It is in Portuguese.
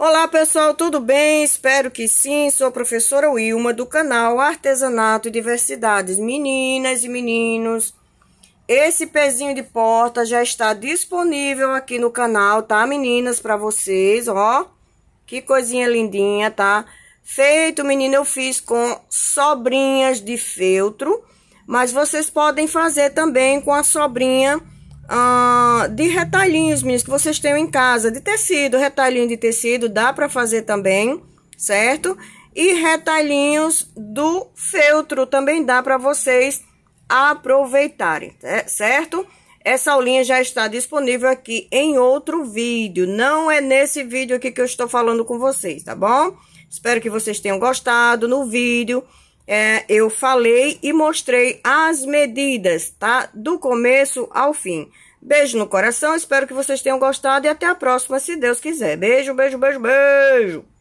Olá pessoal, tudo bem? Espero que sim. Sou a professora Wilma do canal Artesanato e Diversidades. Meninas e meninos, esse pezinho de porta já está disponível aqui no canal, tá meninas? Para vocês, ó. Que coisinha lindinha, tá? Feito, menina, eu fiz com sobrinhas de feltro, mas vocês podem fazer também com a sobrinha ah, de retalhinhos, meninas, que vocês tenham em casa, de tecido, retalhinho de tecido, dá pra fazer também, certo? E retalhinhos do feltro, também dá pra vocês aproveitarem, é, certo? Essa aulinha já está disponível aqui em outro vídeo, não é nesse vídeo aqui que eu estou falando com vocês, tá bom? Espero que vocês tenham gostado no vídeo é, eu falei e mostrei as medidas, tá? Do começo ao fim. Beijo no coração, espero que vocês tenham gostado e até a próxima, se Deus quiser. Beijo, beijo, beijo, beijo!